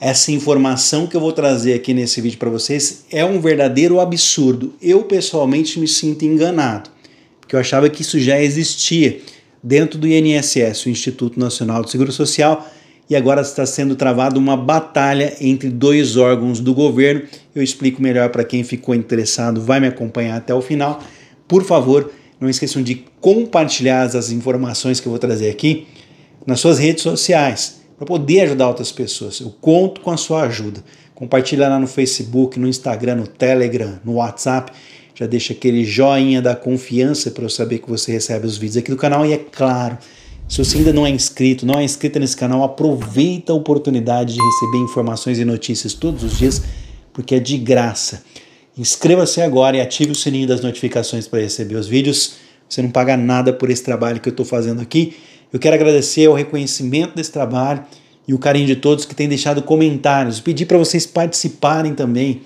essa informação que eu vou trazer aqui nesse vídeo para vocês é um verdadeiro absurdo. Eu pessoalmente me sinto enganado, porque eu achava que isso já existia dentro do INSS, o Instituto Nacional do Seguro Social, e agora está sendo travada uma batalha entre dois órgãos do governo. Eu explico melhor para quem ficou interessado, vai me acompanhar até o final. Por favor, não esqueçam de compartilhar as informações que eu vou trazer aqui nas suas redes sociais para poder ajudar outras pessoas. Eu conto com a sua ajuda. Compartilha lá no Facebook, no Instagram, no Telegram, no WhatsApp. Já deixa aquele joinha da confiança para eu saber que você recebe os vídeos aqui do canal. E é claro, se você ainda não é inscrito, não é inscrito nesse canal, aproveita a oportunidade de receber informações e notícias todos os dias, porque é de graça. Inscreva-se agora e ative o sininho das notificações para receber os vídeos. Você não paga nada por esse trabalho que eu estou fazendo aqui. Eu quero agradecer o reconhecimento desse trabalho e o carinho de todos que têm deixado comentários. Pedir para vocês participarem também.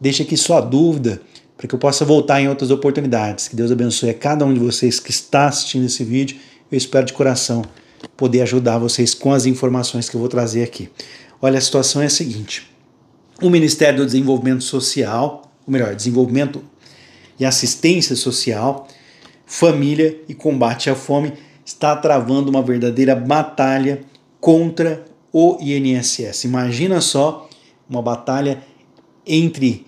Deixe aqui sua dúvida para que eu possa voltar em outras oportunidades. Que Deus abençoe a cada um de vocês que está assistindo esse vídeo. Eu espero de coração poder ajudar vocês com as informações que eu vou trazer aqui. Olha, a situação é a seguinte: o Ministério do Desenvolvimento Social, ou melhor, Desenvolvimento e Assistência Social, Família e Combate à Fome está travando uma verdadeira batalha contra o INSS. Imagina só uma batalha entre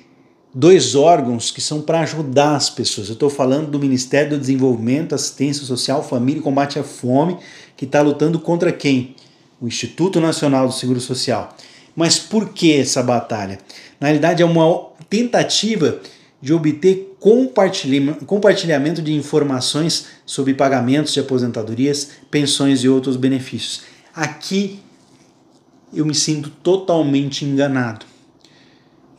dois órgãos que são para ajudar as pessoas. Eu estou falando do Ministério do Desenvolvimento, Assistência Social, Família e Combate à Fome, que está lutando contra quem? O Instituto Nacional do Seguro Social. Mas por que essa batalha? Na realidade, é uma tentativa de obter compartilhamento de informações sobre pagamentos de aposentadorias, pensões e outros benefícios. Aqui eu me sinto totalmente enganado.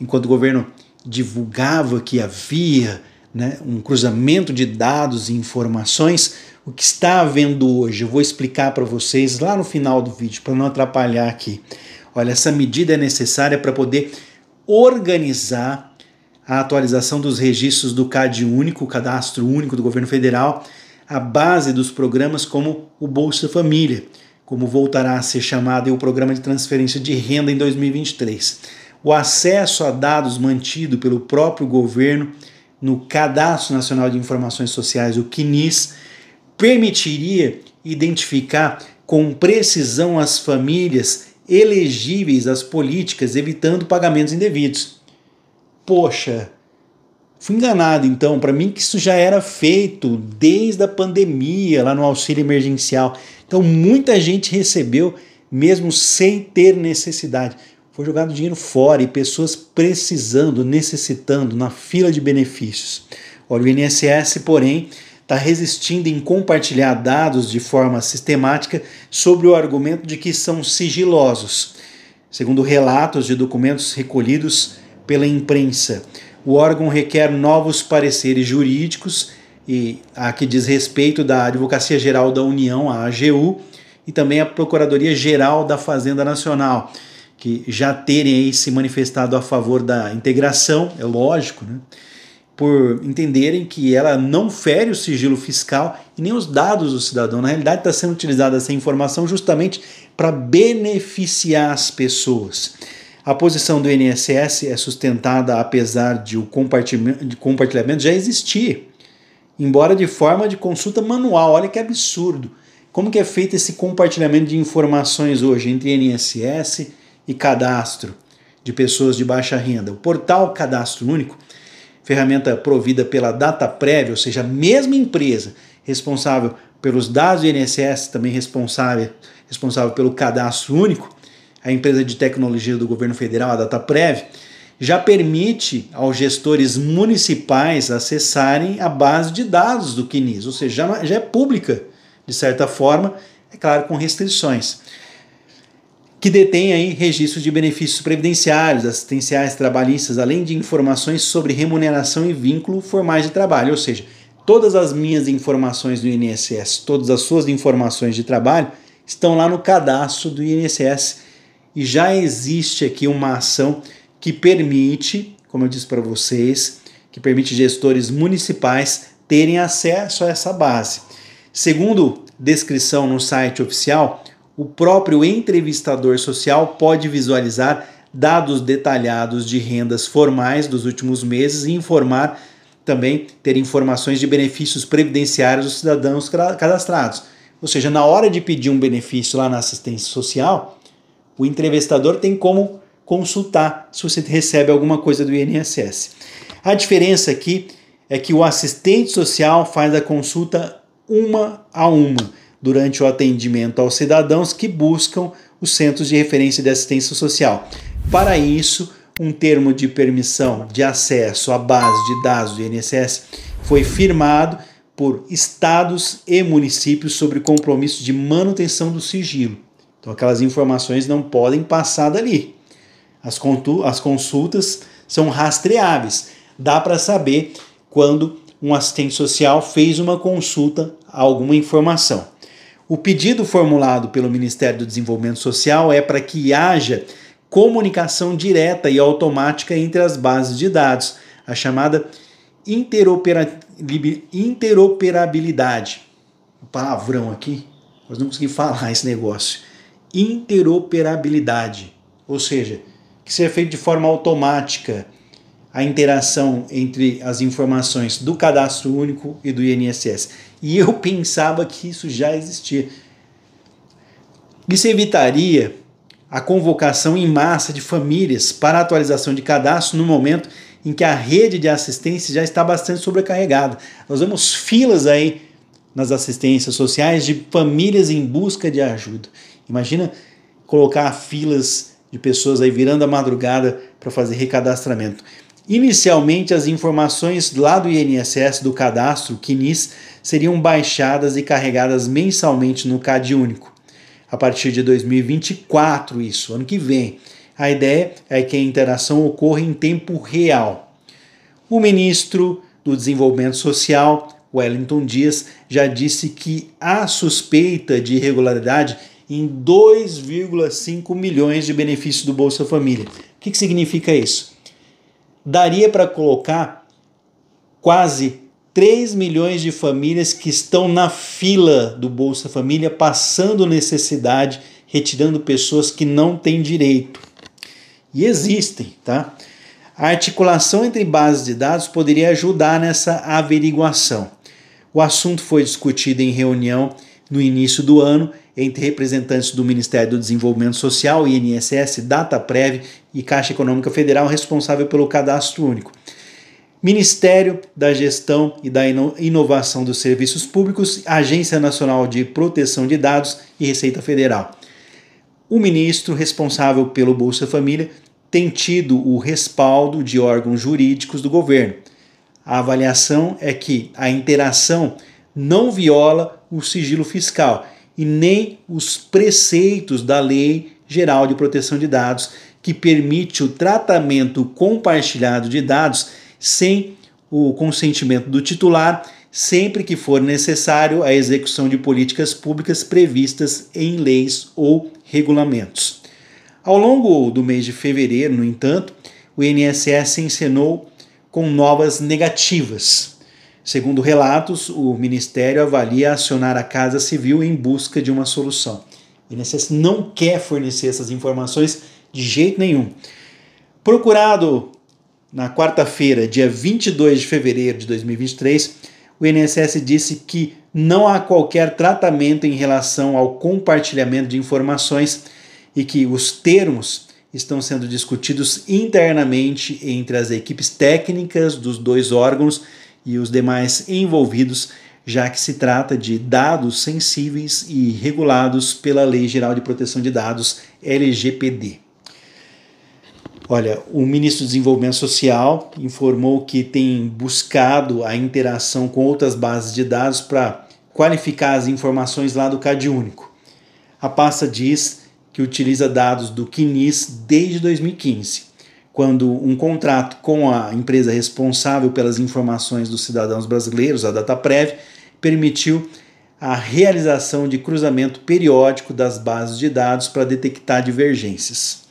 Enquanto o governo divulgava que havia né, um cruzamento de dados e informações, o que está havendo hoje, eu vou explicar para vocês lá no final do vídeo, para não atrapalhar aqui. Olha, essa medida é necessária para poder organizar a atualização dos registros do CAD Único, Cadastro Único do Governo Federal, a base dos programas como o Bolsa Família, como voltará a ser chamado e o Programa de Transferência de Renda em 2023. O acesso a dados mantido pelo próprio governo no Cadastro Nacional de Informações Sociais, o CNIS, permitiria identificar com precisão as famílias elegíveis às políticas, evitando pagamentos indevidos poxa, fui enganado então, para mim que isso já era feito desde a pandemia, lá no auxílio emergencial. Então muita gente recebeu mesmo sem ter necessidade. Foi jogado dinheiro fora e pessoas precisando, necessitando na fila de benefícios. Olha, o INSS, porém, está resistindo em compartilhar dados de forma sistemática sobre o argumento de que são sigilosos. Segundo relatos de documentos recolhidos pela imprensa. O órgão requer novos pareceres jurídicos e a que diz respeito da Advocacia Geral da União, a AGU, e também a Procuradoria Geral da Fazenda Nacional, que já terem aí se manifestado a favor da integração, é lógico, né? por entenderem que ela não fere o sigilo fiscal e nem os dados do cidadão. Na realidade, está sendo utilizada essa informação justamente para beneficiar as pessoas. A posição do INSS é sustentada apesar de o compartilhamento já existir, embora de forma de consulta manual. Olha que absurdo. Como que é feito esse compartilhamento de informações hoje entre INSS e cadastro de pessoas de baixa renda? O portal Cadastro Único, ferramenta provida pela data prévia, ou seja, a mesma empresa responsável pelos dados do INSS, também responsável, responsável pelo cadastro único, a empresa de tecnologia do governo federal, a DataPrev, já permite aos gestores municipais acessarem a base de dados do CNIS, ou seja, é, já, é pública, de certa forma, é claro, com restrições, que detém aí registros de benefícios previdenciários, assistenciais, trabalhistas, além de informações sobre remuneração e vínculo formais de trabalho, ou seja, todas as minhas informações do INSS, todas as suas informações de trabalho estão lá no cadastro do INSS e já existe aqui uma ação que permite, como eu disse para vocês, que permite gestores municipais terem acesso a essa base. Segundo descrição no site oficial, o próprio entrevistador social pode visualizar dados detalhados de rendas formais dos últimos meses e informar também ter informações de benefícios previdenciários dos cidadãos cadastrados. Ou seja, na hora de pedir um benefício lá na assistência social, o entrevistador tem como consultar se você recebe alguma coisa do INSS. A diferença aqui é que o assistente social faz a consulta uma a uma durante o atendimento aos cidadãos que buscam os centros de referência de assistência social. Para isso, um termo de permissão de acesso à base de dados do INSS foi firmado por estados e municípios sobre compromisso de manutenção do sigilo. Então aquelas informações não podem passar dali. As, as consultas são rastreáveis. Dá para saber quando um assistente social fez uma consulta a alguma informação. O pedido formulado pelo Ministério do Desenvolvimento Social é para que haja comunicação direta e automática entre as bases de dados, a chamada interoperabilidade. Um palavrão aqui, mas não consegui falar esse negócio interoperabilidade, ou seja, que seja feito de forma automática a interação entre as informações do cadastro único e do INSS. E eu pensava que isso já existia. Isso evitaria a convocação em massa de famílias para atualização de cadastro no momento em que a rede de assistência já está bastante sobrecarregada. Nós vemos filas aí nas assistências sociais de famílias em busca de ajuda. Imagina colocar filas de pessoas aí virando a madrugada para fazer recadastramento. Inicialmente, as informações lá do INSS do cadastro, CNIS, seriam baixadas e carregadas mensalmente no CAD único. A partir de 2024, isso, ano que vem. A ideia é que a interação ocorra em tempo real. O ministro do Desenvolvimento Social, Wellington Dias, já disse que a suspeita de irregularidade em 2,5 milhões de benefícios do Bolsa Família. O que, que significa isso? Daria para colocar quase 3 milhões de famílias que estão na fila do Bolsa Família, passando necessidade, retirando pessoas que não têm direito. E existem, tá? A articulação entre bases de dados poderia ajudar nessa averiguação. O assunto foi discutido em reunião no início do ano entre representantes do Ministério do Desenvolvimento Social, INSS, DataPrev e Caixa Econômica Federal, responsável pelo cadastro único. Ministério da Gestão e da Inovação dos Serviços Públicos, Agência Nacional de Proteção de Dados e Receita Federal. O ministro responsável pelo Bolsa Família tem tido o respaldo de órgãos jurídicos do governo. A avaliação é que a interação não viola o sigilo fiscal e nem os preceitos da Lei Geral de Proteção de Dados, que permite o tratamento compartilhado de dados sem o consentimento do titular, sempre que for necessário a execução de políticas públicas previstas em leis ou regulamentos. Ao longo do mês de fevereiro, no entanto, o INSS encenou com novas negativas. Segundo relatos, o ministério avalia acionar a Casa Civil em busca de uma solução. O INSS não quer fornecer essas informações de jeito nenhum. Procurado na quarta-feira, dia 22 de fevereiro de 2023, o INSS disse que não há qualquer tratamento em relação ao compartilhamento de informações e que os termos estão sendo discutidos internamente entre as equipes técnicas dos dois órgãos e os demais envolvidos, já que se trata de dados sensíveis e regulados pela Lei Geral de Proteção de Dados, LGPD. Olha, o ministro do Desenvolvimento Social informou que tem buscado a interação com outras bases de dados para qualificar as informações lá do CadÚnico. A pasta diz que utiliza dados do CNIS desde 2015 quando um contrato com a empresa responsável pelas informações dos cidadãos brasileiros, a DataPrev, permitiu a realização de cruzamento periódico das bases de dados para detectar divergências.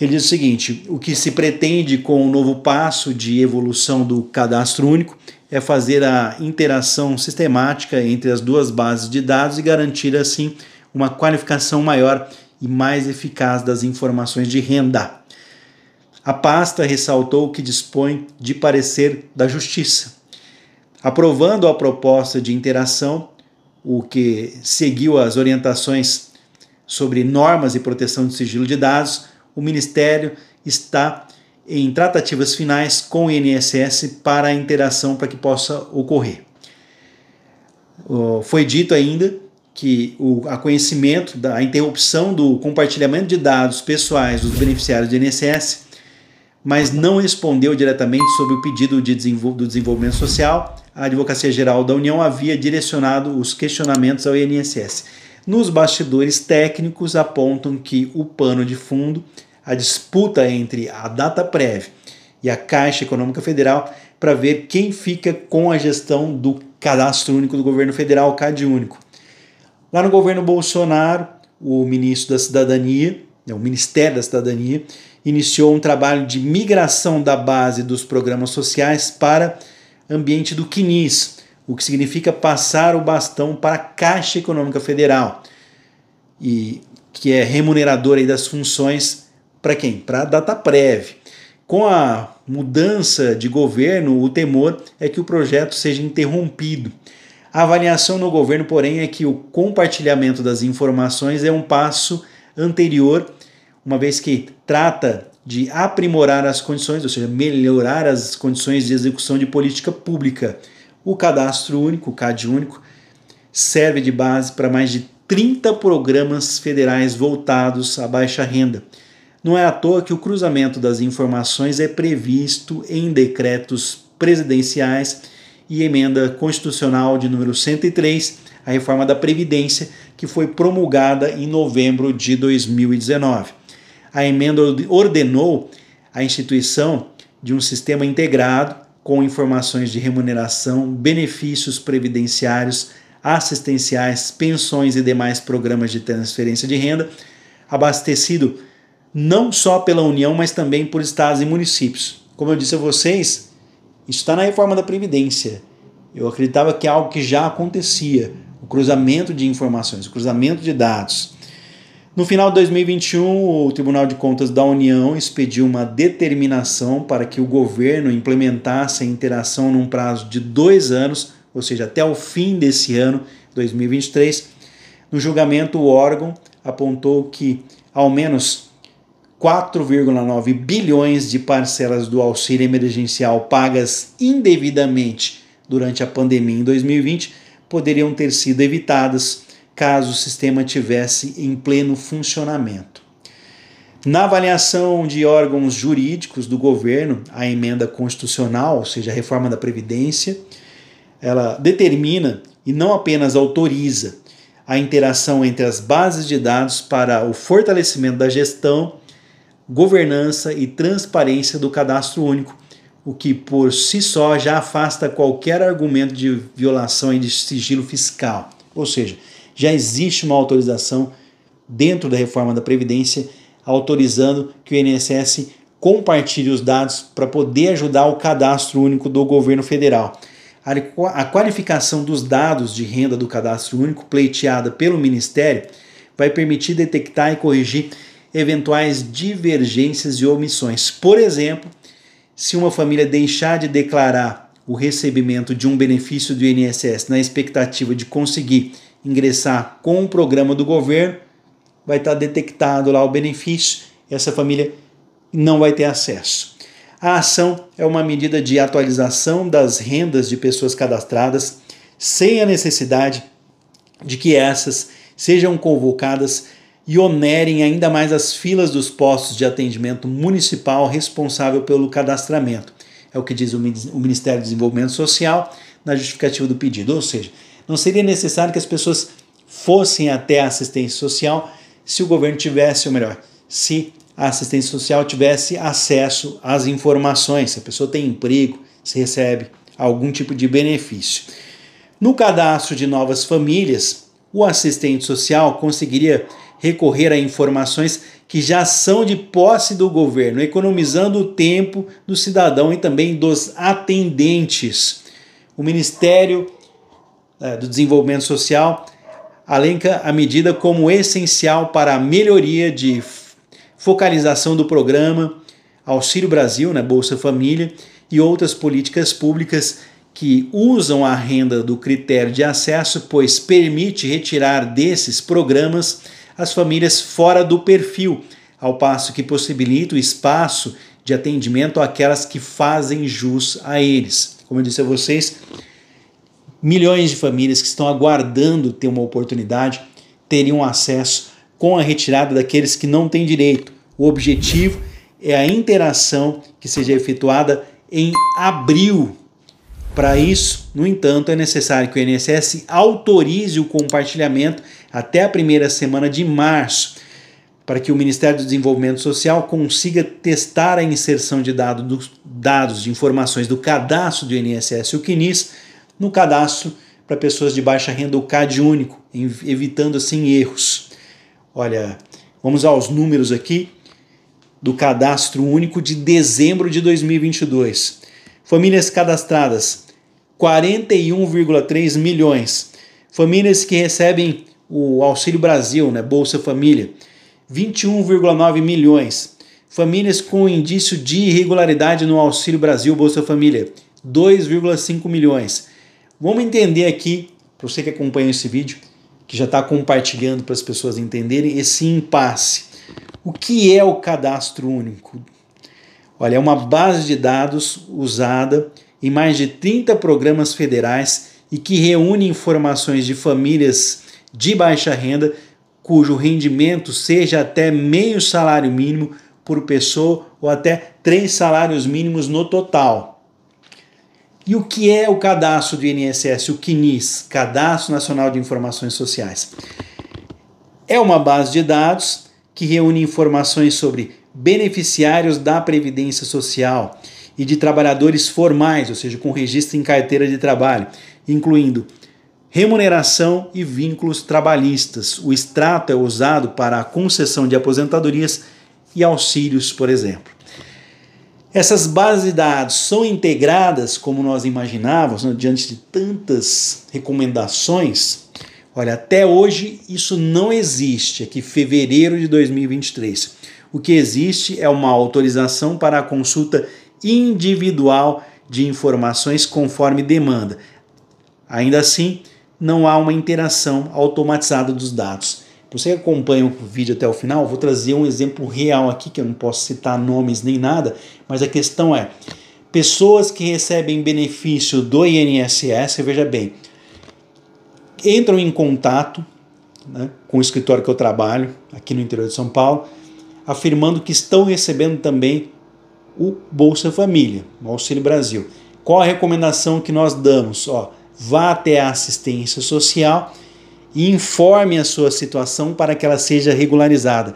Ele diz o seguinte: o que se pretende com o novo passo de evolução do cadastro único é fazer a interação sistemática entre as duas bases de dados e garantir, assim, uma qualificação maior e mais eficaz das informações de renda. A pasta ressaltou que dispõe de parecer da Justiça, aprovando a proposta de interação, o que seguiu as orientações sobre normas e proteção de sigilo de dados. O Ministério está em tratativas finais com o INSS para a interação para que possa ocorrer. Foi dito ainda que o a conhecimento da interrupção do compartilhamento de dados pessoais dos beneficiários do INSS mas não respondeu diretamente sobre o pedido de desenvol do desenvolvimento social. A Advocacia Geral da União havia direcionado os questionamentos ao INSS. Nos bastidores técnicos apontam que o pano de fundo, a disputa entre a Data Prévia e a Caixa Econômica Federal para ver quem fica com a gestão do cadastro único do governo federal, CAD único. Lá no governo Bolsonaro, o ministro da Cidadania, né, o Ministério da Cidadania, iniciou um trabalho de migração da base dos programas sociais para ambiente do CNIS, o que significa passar o bastão para a Caixa Econômica Federal, e que é remuneradora das funções para quem? Para a Dataprev. Com a mudança de governo, o temor é que o projeto seja interrompido. A avaliação no governo, porém, é que o compartilhamento das informações é um passo anterior uma vez que trata de aprimorar as condições, ou seja, melhorar as condições de execução de política pública. O cadastro único, o CAD único, serve de base para mais de 30 programas federais voltados à baixa renda. Não é à toa que o cruzamento das informações é previsto em decretos presidenciais e emenda constitucional de número 103, a reforma da Previdência, que foi promulgada em novembro de 2019 a emenda ordenou a instituição de um sistema integrado com informações de remuneração, benefícios previdenciários, assistenciais, pensões e demais programas de transferência de renda, abastecido não só pela União, mas também por estados e municípios. Como eu disse a vocês, isso está na reforma da Previdência. Eu acreditava que é algo que já acontecia, o cruzamento de informações, o cruzamento de dados. No final de 2021, o Tribunal de Contas da União expediu uma determinação para que o governo implementasse a interação num prazo de dois anos, ou seja, até o fim desse ano, 2023. No julgamento, o órgão apontou que ao menos 4,9 bilhões de parcelas do auxílio emergencial pagas indevidamente durante a pandemia em 2020 poderiam ter sido evitadas caso o sistema tivesse em pleno funcionamento. Na avaliação de órgãos jurídicos do governo, a emenda constitucional, ou seja, a reforma da Previdência, ela determina e não apenas autoriza a interação entre as bases de dados para o fortalecimento da gestão, governança e transparência do cadastro único, o que por si só já afasta qualquer argumento de violação de sigilo fiscal. Ou seja, já existe uma autorização dentro da reforma da Previdência autorizando que o INSS compartilhe os dados para poder ajudar o cadastro único do governo federal. A qualificação dos dados de renda do cadastro único, pleiteada pelo Ministério, vai permitir detectar e corrigir eventuais divergências e omissões. Por exemplo, se uma família deixar de declarar o recebimento de um benefício do INSS na expectativa de conseguir ingressar com o programa do governo, vai estar detectado lá o benefício, essa família não vai ter acesso. A ação é uma medida de atualização das rendas de pessoas cadastradas, sem a necessidade de que essas sejam convocadas e onerem ainda mais as filas dos postos de atendimento municipal responsável pelo cadastramento. É o que diz o Ministério do Desenvolvimento Social na justificativa do pedido, ou seja, não seria necessário que as pessoas fossem até a assistência social se o governo tivesse, ou melhor, se a assistência social tivesse acesso às informações, se a pessoa tem emprego, se recebe algum tipo de benefício. No cadastro de novas famílias, o assistente social conseguiria recorrer a informações que já são de posse do governo, economizando o tempo do cidadão e também dos atendentes. O Ministério é, do desenvolvimento social, alenca a medida como essencial para a melhoria de focalização do programa Auxílio Brasil, né, Bolsa Família e outras políticas públicas que usam a renda do critério de acesso, pois permite retirar desses programas as famílias fora do perfil, ao passo que possibilita o espaço de atendimento àquelas que fazem jus a eles. Como eu disse a vocês, milhões de famílias que estão aguardando ter uma oportunidade teriam acesso com a retirada daqueles que não têm direito. O objetivo é a interação que seja efetuada em abril. Para isso, no entanto, é necessário que o INSS autorize o compartilhamento até a primeira semana de março, para que o Ministério do Desenvolvimento Social consiga testar a inserção de dados, de informações do cadastro do INSS e o CNIS no cadastro para pessoas de baixa renda, o CAD único, evitando assim erros. Olha, vamos aos números aqui do cadastro único de dezembro de 2022. Famílias cadastradas, 41,3 milhões. Famílias que recebem o Auxílio Brasil, né, Bolsa Família, 21,9 milhões. Famílias com indício de irregularidade no Auxílio Brasil Bolsa Família, 2,5 milhões. Vamos entender aqui, para você que acompanha esse vídeo, que já está compartilhando para as pessoas entenderem esse impasse. O que é o cadastro único? Olha, é uma base de dados usada em mais de 30 programas federais e que reúne informações de famílias de baixa renda cujo rendimento seja até meio salário mínimo por pessoa ou até três salários mínimos no total. E o que é o cadastro do INSS, o CNIS, Cadastro Nacional de Informações Sociais? É uma base de dados que reúne informações sobre beneficiários da Previdência Social e de trabalhadores formais, ou seja, com registro em carteira de trabalho, incluindo remuneração e vínculos trabalhistas. O extrato é usado para a concessão de aposentadorias e auxílios, por exemplo. Essas bases de dados são integradas como nós imaginávamos, né, diante de tantas recomendações? Olha, até hoje isso não existe, aqui fevereiro de 2023. O que existe é uma autorização para a consulta individual de informações conforme demanda. Ainda assim, não há uma interação automatizada dos dados você que acompanha o vídeo até o final, vou trazer um exemplo real aqui, que eu não posso citar nomes nem nada, mas a questão é: pessoas que recebem benefício do INSS, veja bem, entram em contato né, com o escritório que eu trabalho, aqui no interior de São Paulo, afirmando que estão recebendo também o Bolsa Família, o Auxílio Brasil. Qual a recomendação que nós damos? Ó, vá até a assistência social e informe a sua situação para que ela seja regularizada.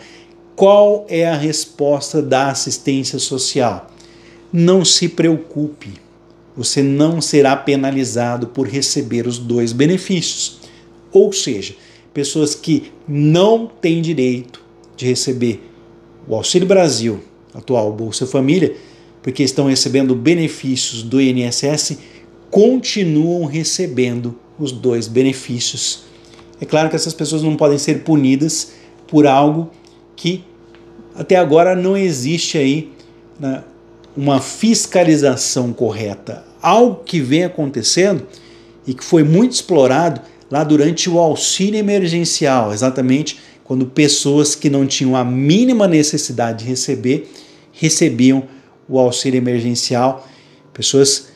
Qual é a resposta da assistência social? Não se preocupe, você não será penalizado por receber os dois benefícios. Ou seja, pessoas que não têm direito de receber o Auxílio Brasil, atual Bolsa Família, porque estão recebendo benefícios do INSS, continuam recebendo os dois benefícios é claro que essas pessoas não podem ser punidas por algo que até agora não existe aí né, uma fiscalização correta. Algo que vem acontecendo e que foi muito explorado lá durante o auxílio emergencial, exatamente quando pessoas que não tinham a mínima necessidade de receber recebiam o auxílio emergencial, pessoas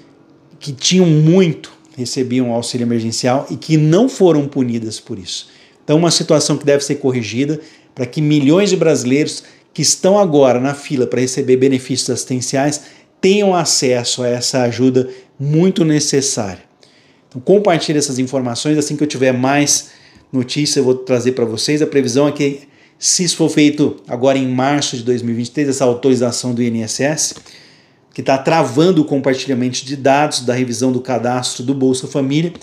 que tinham muito recebiam auxílio emergencial e que não foram punidas por isso. Então, uma situação que deve ser corrigida para que milhões de brasileiros que estão agora na fila para receber benefícios assistenciais tenham acesso a essa ajuda muito necessária. Então, compartilhe essas informações. Assim que eu tiver mais notícias, eu vou trazer para vocês. A previsão é que, se isso for feito agora em março de 2023, essa autorização do INSS, que está travando o compartilhamento de dados da revisão do cadastro do Bolsa Família.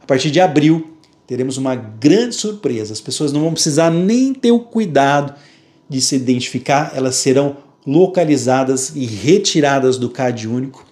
A partir de abril, teremos uma grande surpresa. As pessoas não vão precisar nem ter o cuidado de se identificar, elas serão localizadas e retiradas do CAD único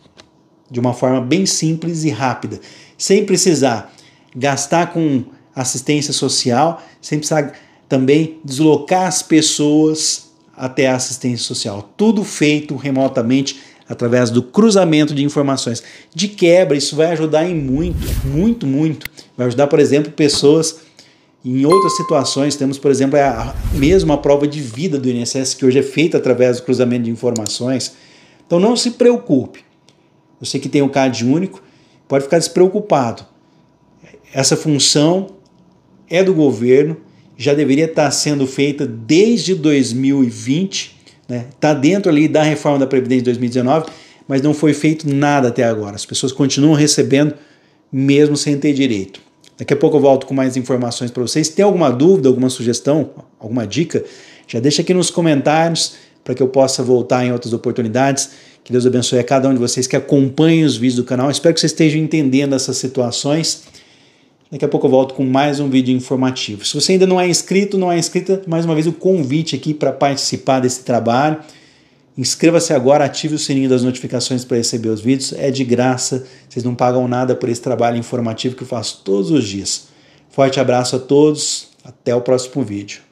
de uma forma bem simples e rápida, sem precisar gastar com assistência social, sem precisar também deslocar as pessoas até a assistência social. Tudo feito remotamente através do cruzamento de informações. De quebra, isso vai ajudar em muito, muito, muito. Vai ajudar, por exemplo, pessoas em outras situações, temos, por exemplo, é a mesma prova de vida do INSS, que hoje é feita através do cruzamento de informações. Então não se preocupe. Você que tem o um CAD único, pode ficar despreocupado. Essa função é do governo, já deveria estar sendo feita desde 2020 Está né? Tá dentro ali da reforma da Previdência de 2019, mas não foi feito nada até agora. As pessoas continuam recebendo, mesmo sem ter direito. Daqui a pouco eu volto com mais informações para vocês. Tem alguma dúvida, alguma sugestão, alguma dica? Já deixa aqui nos comentários para que eu possa voltar em outras oportunidades. Que Deus abençoe a cada um de vocês que acompanha os vídeos do canal. Espero que vocês estejam entendendo essas situações Daqui a pouco eu volto com mais um vídeo informativo. Se você ainda não é inscrito, não é inscrita, mais uma vez o convite aqui para participar desse trabalho. Inscreva-se agora, ative o sininho das notificações para receber os vídeos. É de graça, vocês não pagam nada por esse trabalho informativo que eu faço todos os dias. Forte abraço a todos, até o próximo vídeo.